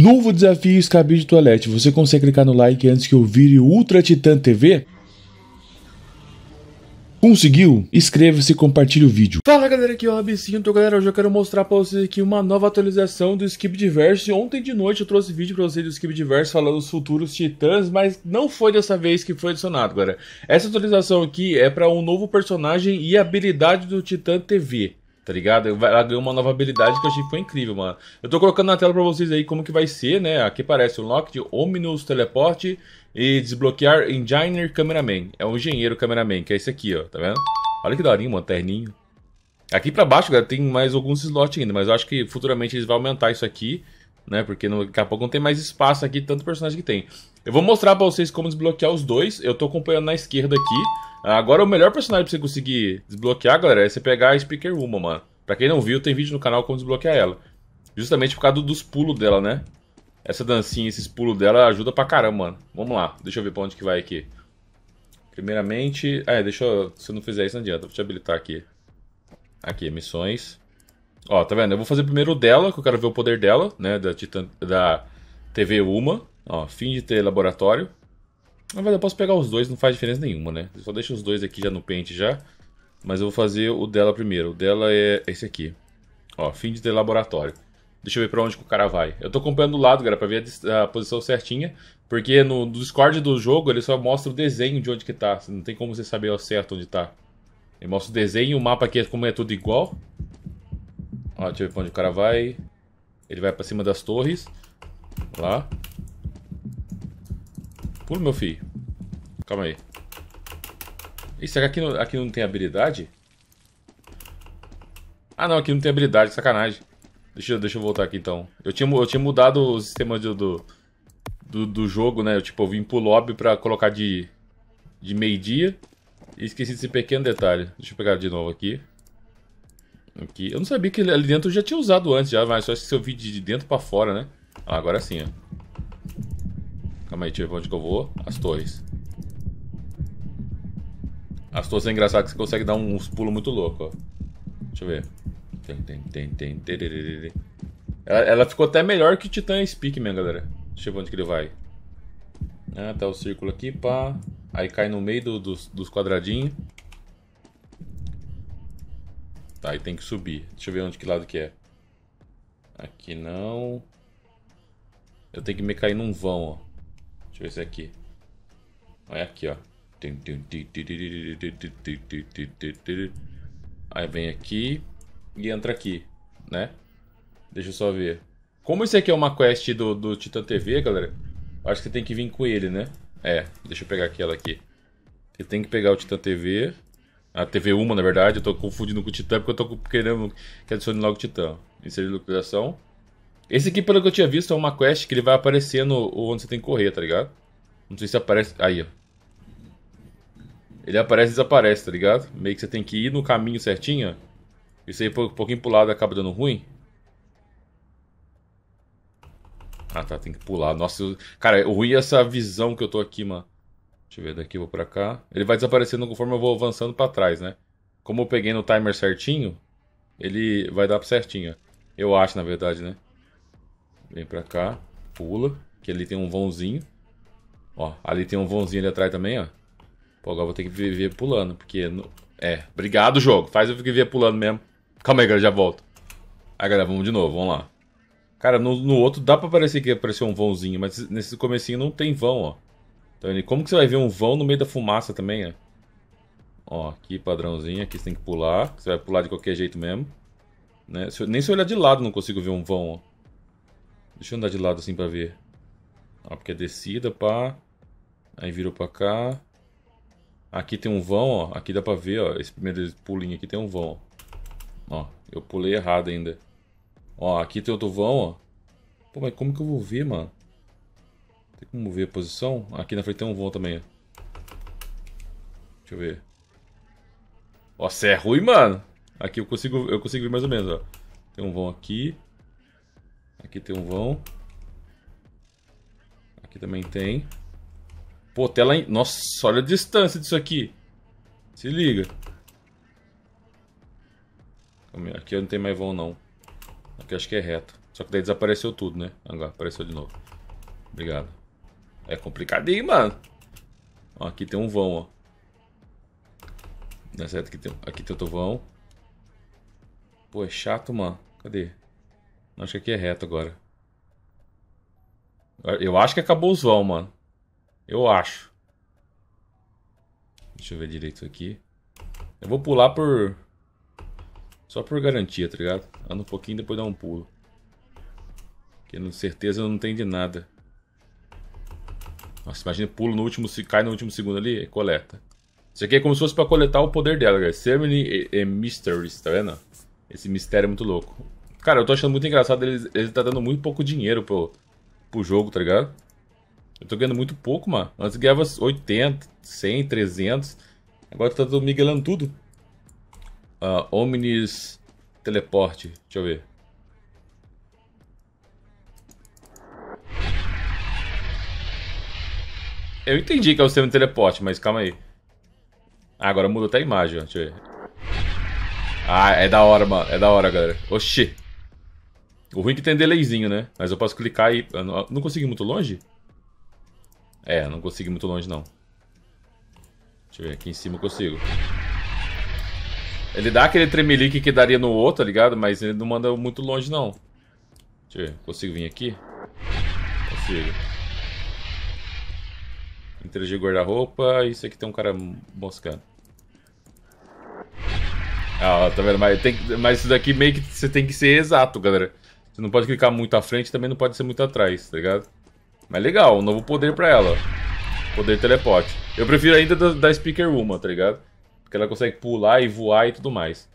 Novo desafio de Toilette. Você consegue clicar no like antes que eu vire Ultra Titan TV? Conseguiu? Inscreva-se e compartilhe o vídeo. Fala galera, aqui é o Rabicinto. Então, galera, hoje eu quero mostrar pra vocês aqui uma nova atualização do Skip Diverse. Ontem de noite eu trouxe vídeo pra vocês do Skip Diverse falando dos futuros titãs, mas não foi dessa vez que foi adicionado, galera. Essa atualização aqui é pra um novo personagem e habilidade do Titã TV. Tá ligado? Ela ganhou uma nova habilidade que eu achei que foi incrível, mano. Eu tô colocando na tela pra vocês aí como que vai ser, né? Aqui parece o Lock de Omnus Teleporte e desbloquear Engineer Cameraman. É o um engenheiro cameraman, que é esse aqui, ó. Tá vendo? Olha que daorinho, mano. Terninho. Aqui pra baixo, galera, tem mais alguns slots ainda, mas eu acho que futuramente eles vão aumentar isso aqui, né? Porque no, daqui a pouco não tem mais espaço aqui, tanto personagem que tem. Eu vou mostrar pra vocês como desbloquear os dois. Eu tô acompanhando na esquerda aqui. Agora, o melhor personagem pra você conseguir desbloquear, galera, é você pegar a Speaker Uma, mano. Pra quem não viu, tem vídeo no canal como desbloquear ela. Justamente por causa dos pulos dela, né? Essa dancinha, esses pulos dela ajuda pra caramba, mano. Vamos lá, deixa eu ver pra onde que vai aqui. Primeiramente... Ah, é, deixa eu... Se eu não fizer isso, não adianta. Vou te habilitar aqui. Aqui, missões. Ó, tá vendo? Eu vou fazer primeiro dela, que eu quero ver o poder dela, né? Da, Titan... da TV Uma. Ó, fim de ter laboratório. Na verdade, eu posso pegar os dois, não faz diferença nenhuma, né? Eu só deixa os dois aqui já no pente já. Mas eu vou fazer o dela primeiro. O dela é esse aqui. Ó, fim de laboratório. Deixa eu ver pra onde que o cara vai. Eu tô acompanhando do lado, galera, pra ver a, a, posição certinha. Porque no, no Discord do jogo ele só mostra o desenho de onde que tá. Não tem como você saber ao certo onde tá. Ele mostra o desenho, o mapa aqui é como é tudo igual. Ó, deixa eu ver pra onde o cara vai. Ele vai pra cima das torres. Lá pulo, meu filho. Calma aí. Isso aqui não, aqui não tem habilidade? Ah, não, aqui não tem habilidade, sacanagem. Deixa, deixa eu voltar aqui então. Eu tinha, eu tinha mudado o sistema do, do, do, do jogo, né? Eu, tipo, eu vim pro lobby pra colocar de, de meio-dia. E esqueci desse pequeno detalhe. Deixa eu pegar de novo aqui. Aqui. Eu não sabia que ali dentro eu já tinha usado antes, já, mas só se eu vi de dentro pra fora, né? Ah, agora sim, ó. Calma aí, pra onde que eu vou? As torres. As torres é engraçado que você consegue dar uns pulos muito loucos, Deixa eu ver. Tem, tem, tem, tem. Ela, ela ficou até melhor que Titan Speak mesmo, galera. Deixa eu ver onde que ele vai. Ah, tá o círculo aqui, pá. Aí cai no meio do, dos, dos quadradinhos. Tá, e tem que subir. Deixa eu ver onde que lado que é. Aqui não. Eu tenho que me cair num vão, ó. Deixa eu ver se é aqui. É aqui, ó. Aí vem aqui e entra aqui, né? Deixa eu só ver. Como esse aqui é uma quest do, do Titan TV, galera, acho que você tem que vir com ele, né? É, deixa eu pegar aquela aqui. Você tem que pegar o Titan TV. A TV Uma, na verdade, eu tô confundindo com o Titan porque eu tô querendo que adicione logo o Titan. Inserir localização. Esse aqui, pelo que eu tinha visto, é uma quest que ele vai aparecer no, onde você tem que correr, tá ligado? Não sei se aparece... Aí, ó. Ele aparece e desaparece, tá ligado? Meio que você tem que ir no caminho certinho. Isso aí, é um pouquinho pro lado, acaba dando ruim. Ah, tá. Tem que pular. Nossa, eu... cara, o é ruim é essa visão que eu tô aqui, mano. Deixa eu ver daqui, vou pra cá. Ele vai desaparecendo conforme eu vou avançando pra trás, né? Como eu peguei no timer certinho, ele vai dar certinho. Eu acho, na verdade, né? Vem pra cá, pula, que ali tem um vãozinho. Ó, ali tem um vãozinho ali atrás também, ó. Pô, agora vou ter que viver pulando, porque... No... É, obrigado, jogo. Faz eu viver pulando mesmo. Calma aí, galera, já volto. Aí, galera, vamos de novo, vamos lá. Cara, no, no outro dá pra parecer que apareceu um vãozinho, mas nesse comecinho não tem vão, ó. Então, como que você vai ver um vão no meio da fumaça também, ó? Ó, aqui padrãozinho, aqui você tem que pular. Você vai pular de qualquer jeito mesmo. Né? Se eu, nem se eu olhar de lado não consigo ver um vão, ó. Deixa eu andar de lado assim pra ver. Ó, porque é descida, pá. Aí virou pra cá. Aqui tem um vão, ó. Aqui dá pra ver, ó. Esse primeiro pulinho aqui tem um vão, ó. Ó, eu pulei errado ainda. Ó, aqui tem outro vão, ó. Pô, mas como que eu vou ver, mano? Tem como ver a posição? Aqui na frente tem um vão também, ó. Deixa eu ver. Ó, você é ruim, mano. Aqui eu consigo, eu consigo ver mais ou menos, ó. Tem um vão aqui. Aqui tem um vão. Aqui também tem. Pô, tela... Nossa, olha a distância disso aqui. Se liga. Aqui não tem mais vão, não. Aqui acho que é reto. Só que daí desapareceu tudo, né? Agora apareceu de novo. Obrigado. É complicadinho, mano. Ó, aqui tem um vão, ó. É certo que tem... Aqui tem outro vão. Pô, é chato, mano. Cadê? Acho que aqui é reto agora. Eu acho que acabou o vão, mano. Eu acho. Deixa eu ver direito aqui. Eu vou pular por... Só por garantia, tá ligado? Anda um pouquinho e depois dá um pulo. Porque com certeza eu não tenho de nada. Nossa, imagina, pulo no último, se cai no último segundo ali e coleta. Isso aqui é como se fosse pra coletar o poder dela, galera. Ceremony e, e Mysteries, tá vendo? Esse mistério é muito louco. Cara, eu tô achando muito engraçado Ele eles tá dando muito pouco dinheiro pro, pro jogo, tá ligado? Eu tô ganhando muito pouco, mano. Antes ganhava 80, 100, 300. Agora tá do miguelando tudo. Uh, Omnis Teleporte. Deixa eu ver. Eu entendi que é o sistema de teleporte, mas calma aí. Ah, agora mudou até a imagem, ó. Deixa eu ver. Ah, é da hora, mano. É da hora, galera. Oxi. O ruim é que tem delayzinho, né? Mas eu posso clicar e... Eu não, não consegui muito longe? É, não consegui muito longe, não. Deixa eu ver, aqui em cima eu consigo. Ele dá aquele tremelique que daria no outro, tá ligado? Mas ele não manda muito longe, não. Deixa eu ver, consigo vir aqui? Consigo. Interagir guarda-roupa. Isso aqui tem um cara moscando. Ah, tá vendo? Mas, tem, mas isso daqui meio que você tem que ser exato, galera. Você não pode clicar muito à frente, também não pode ser muito atrás, tá ligado? Mas legal, um novo poder pra ela. Poder teleporte. Eu prefiro ainda da, da Speaker Uma, tá ligado? Porque ela consegue pular e voar e tudo mais.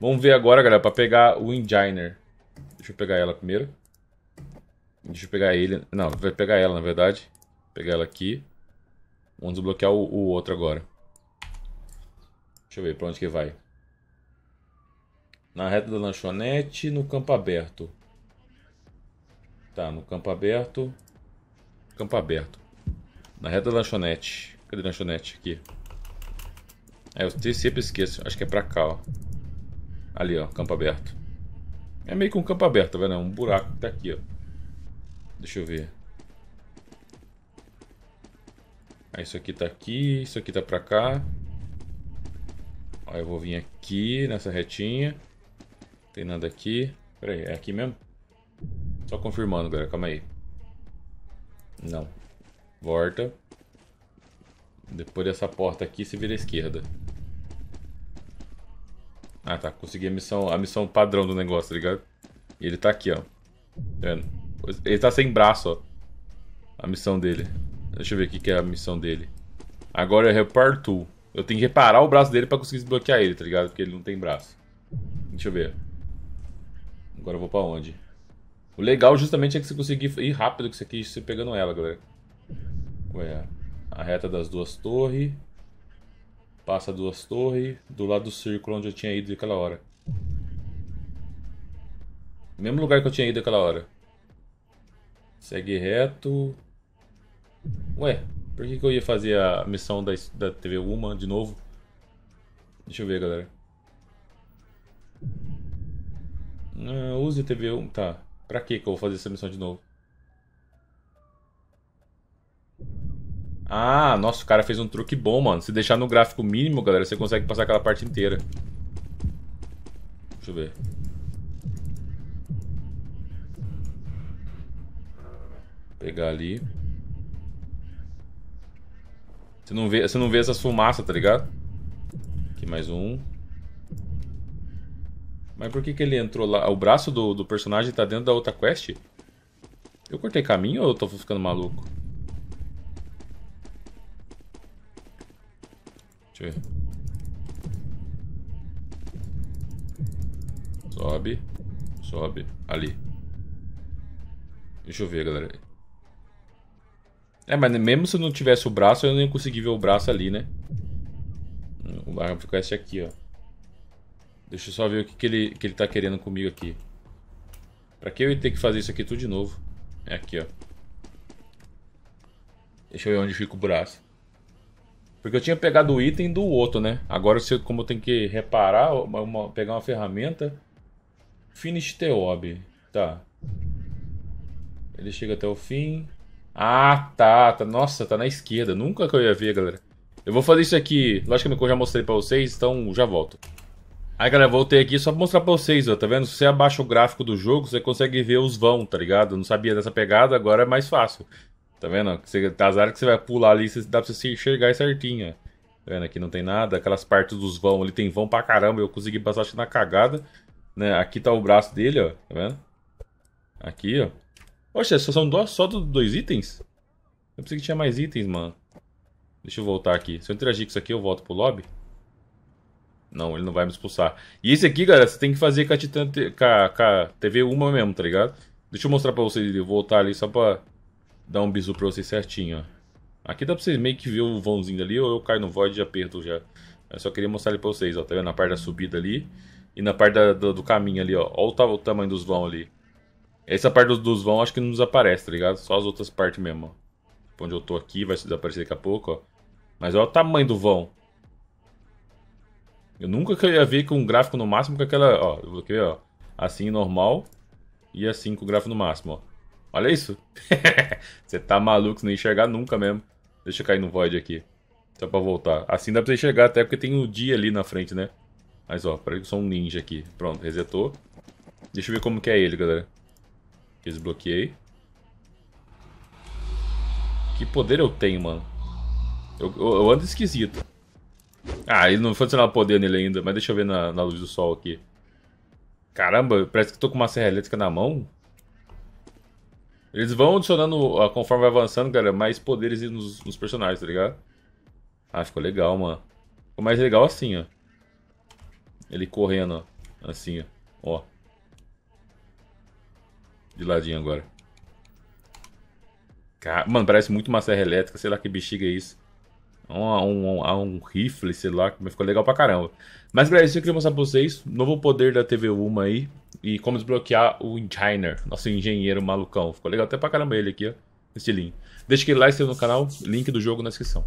Vamos ver agora, galera, pra pegar o Enginer. Deixa eu pegar ela primeiro. Deixa eu pegar ele. Não, vai pegar ela, na verdade. pegar ela aqui. Vamos desbloquear o, o outro agora. Deixa eu ver pra onde que vai. Na reta da lanchonete, no campo aberto. Tá, no campo aberto. Campo aberto. Na reta da lanchonete. Cadê a lanchonete? Aqui. É, eu sempre esqueço. Acho que é pra cá, ó. Ali, ó. Campo aberto. É meio que um campo aberto, tá vendo? É um buraco que tá aqui, ó. Deixa eu ver. Aí ah, isso aqui tá aqui. Isso aqui tá pra cá. Aí eu vou vir aqui nessa retinha. Não tem nada aqui. Pera aí, é aqui mesmo? Só confirmando, galera. Calma aí. Não. Volta. Depois dessa porta aqui, você vira à esquerda. Ah, tá. Consegui a missão, a missão padrão do negócio, tá ligado? E ele tá aqui, ó. Tá vendo? Ele tá sem braço, ó. A missão dele. Deixa eu ver o que é a missão dele. Agora é Repair Tool. Eu tenho que reparar o braço dele pra conseguir desbloquear ele, tá ligado? Porque ele não tem braço. Deixa eu ver. Agora eu vou pra onde? O legal justamente é que você conseguir ir rápido que isso aqui, você pegando ela, galera. Ué, a reta das duas torres. Passa duas torres, do lado do círculo onde eu tinha ido aquela hora. Mesmo lugar que eu tinha ido aquela hora. Segue reto. Ué, por que, que eu ia fazer a missão da, da TV Uma de novo? Deixa eu ver, galera. Ah, use TV1. Tá. Pra que que eu vou fazer essa missão de novo? Ah, nossa, o cara fez um truque bom, mano. Se deixar no gráfico mínimo, galera, você consegue passar aquela parte inteira. Deixa eu ver. Pegar ali. Você não vê, você não vê essas fumaças, tá ligado? Aqui mais um. Mas por que, que ele entrou lá? O braço do, do personagem tá dentro da outra quest? Eu cortei caminho ou eu tô ficando maluco? Deixa eu ver. Sobe. Sobe. Ali. Deixa eu ver, galera. É, mas mesmo se eu não tivesse o braço, eu nem conseguir ver o braço ali, né? O ficou esse é aqui, ó. Deixa eu só ver o que, que, ele, que ele tá querendo comigo aqui. Pra que eu ia ter que fazer isso aqui tudo de novo? É aqui, ó. Deixa eu ver onde fica o braço. Porque eu tinha pegado o item do outro, né? Agora, se eu, como eu tenho que reparar, uma, uma, pegar uma ferramenta... Finish the hobby. Tá. Ele chega até o fim. Ah, tá, tá. Nossa, tá na esquerda. Nunca que eu ia ver, galera. Eu vou fazer isso aqui. Lógico que eu já mostrei pra vocês, então já volto. Aí, galera, voltei aqui só pra mostrar pra vocês, ó, tá vendo? Se você abaixa o gráfico do jogo, você consegue ver os vão, tá ligado? Eu não sabia dessa pegada, agora é mais fácil. Tá vendo? Você, tá as áreas que você vai pular ali, você, dá pra você enxergar certinho, ó. Tá vendo? Aqui não tem nada, aquelas partes dos vão ali tem vão pra caramba, eu consegui passar acho, na cagada. Né? Aqui tá o braço dele, ó, tá vendo? Aqui, ó. Poxa, só são dois, só dois itens? Eu pensei que tinha mais itens, mano. Deixa eu voltar aqui. Se eu interagir com isso aqui, eu volto pro lobby. Não, ele não vai me expulsar. E esse aqui, galera, você tem que fazer com a, Titan, com a, TV uma mesmo, tá ligado? Deixa eu mostrar pra vocês, voltar ali só pra dar um bisu pra vocês certinho, ó. Aqui dá pra vocês meio que ver o vãozinho ali, ou eu caio no void e já já. Eu só queria mostrar ali pra vocês, ó, tá vendo? Na parte da subida ali e na parte da, do, do, caminho ali, ó. Olha o, o, tamanho dos vão ali. Essa parte dos, dos vão acho que não desaparece, tá ligado? Só as outras partes mesmo, ó. onde eu tô aqui vai desaparecer daqui a pouco, ó. Mas olha o tamanho do vão. Eu nunca queria ver com um gráfico no máximo com aquela, ó, eu bloqueei, ó, assim normal e assim com o gráfico no máximo, ó. Olha isso. você tá maluco, você não enxergar nunca mesmo. Deixa eu cair no void aqui. Só pra voltar. Assim dá pra você enxergar até porque tem o um dia ali na frente, né? Mas ó, peraí que eu sou um ninja aqui. Pronto, resetou. Deixa eu ver como que é ele, galera. Desbloqueei. Que poder eu tenho, mano. Eu, eu, eu ando esquisito. Ah, ele não foi adicionar poder nele ainda, mas deixa eu ver na, na luz do sol aqui. Caramba, parece que tô com uma serra elétrica na mão. Eles vão adicionando, ó, ah, conforme vai avançando, galera, mais poderes nos, nos, personagens, tá ligado? Ah, ficou legal, mano. Ficou mais legal assim, ó. Ele correndo, ó. Assim, ó. ó. De ladinho agora. Car... Mano, parece muito uma serra elétrica. Sei lá que bexiga é isso. É a um, um, um, rifle, sei lá, mas ficou legal pra caramba. Mas galera, isso eu queria mostrar pra vocês, novo poder da TV Uma aí, e como desbloquear o Enginer, nosso engenheiro malucão. Ficou legal até pra caramba ele aqui, ó, estilinho. Deixa aquele like, se no canal, link do jogo na descrição.